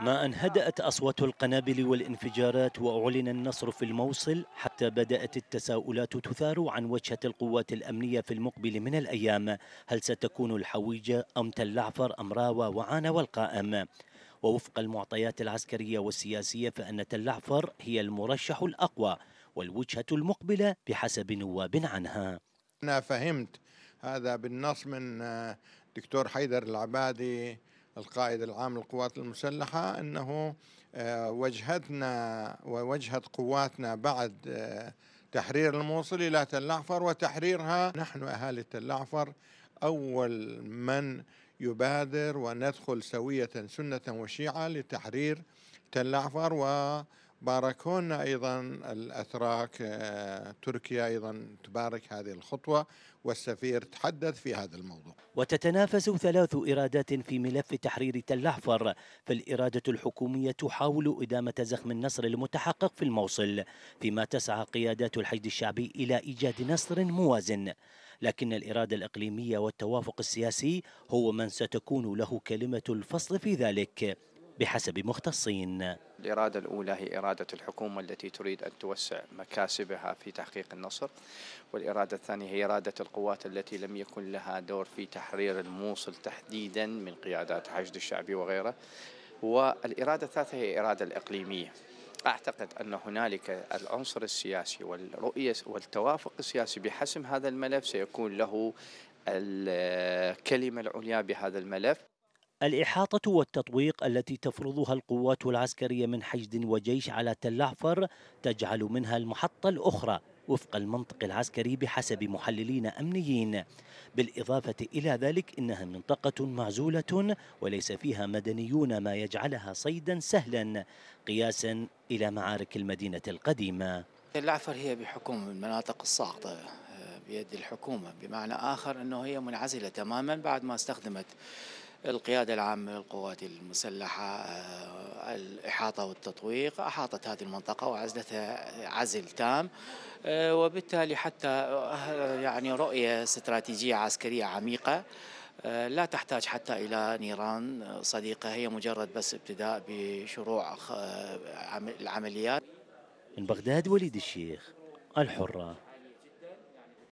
ما أن هدأت أصوات القنابل والانفجارات وأعلن النصر في الموصل حتى بدأت التساؤلات تثار عن وجهة القوات الأمنية في المقبل من الأيام هل ستكون الحويجة أم تلعفر أم راوة وعانة والقائم ووفق المعطيات العسكرية والسياسية فأن تلعفر هي المرشح الأقوى والوجهة المقبلة بحسب نواب عنها أنا فهمت هذا بالنص من آه، دكتور حيدر العبادي القائد العام للقوات المسلحة أنه آه، وجهتنا ووجهت قواتنا بعد آه، تحرير الموصل إلى تل وتحريرها نحن أهالي تل أول من يبادر وندخل سوية سنة وشيعة لتحرير تل و باركونا أيضا الأتراك آه، تركيا أيضا تبارك هذه الخطوة والسفير تحدث في هذا الموضوع وتتنافس ثلاث إرادات في ملف تحرير تل احفر فالإرادة الحكومية تحاول إدامة زخم النصر المتحقق في الموصل فيما تسعى قيادات الحشد الشعبي إلى إيجاد نصر موازن لكن الإرادة الإقليمية والتوافق السياسي هو من ستكون له كلمة الفصل في ذلك بحسب مختصين الإرادة الأولى هي إرادة الحكومة التي تريد أن توسع مكاسبها في تحقيق النصر والإرادة الثانية هي إرادة القوات التي لم يكن لها دور في تحرير الموصل تحديدا من قيادات حشد الشعبي وغيره والإرادة الثالثة هي إرادة الإقليمية أعتقد أن هنالك العنصر السياسي والرؤية والتوافق السياسي بحسم هذا الملف سيكون له الكلمة العليا بهذا الملف الإحاطة والتطويق التي تفرضها القوات العسكرية من حشد وجيش على تل تجعل منها المحطة الأخرى وفق المنطق العسكري بحسب محللين أمنيين بالإضافة إلى ذلك إنها منطقة معزولة وليس فيها مدنيون ما يجعلها صيدا سهلا قياسا إلى معارك المدينة القديمة تلعفر هي بحكم المناطق الساقطة آه، بيد الحكومة بمعنى آخر أنه هي منعزلة تماما بعد ما استخدمت القيادة العامة للقوات المسلحة آه، الإحاطة والتطويق أحاطت هذه المنطقة وعزلتها عزل تام آه، وبالتالي حتى آه، يعني رؤية استراتيجية عسكرية عميقة لا تحتاج حتى إلى نيران صديقة هي مجرد بس ابتداء بشروع العمليات من بغداد وليد الشيخ الحره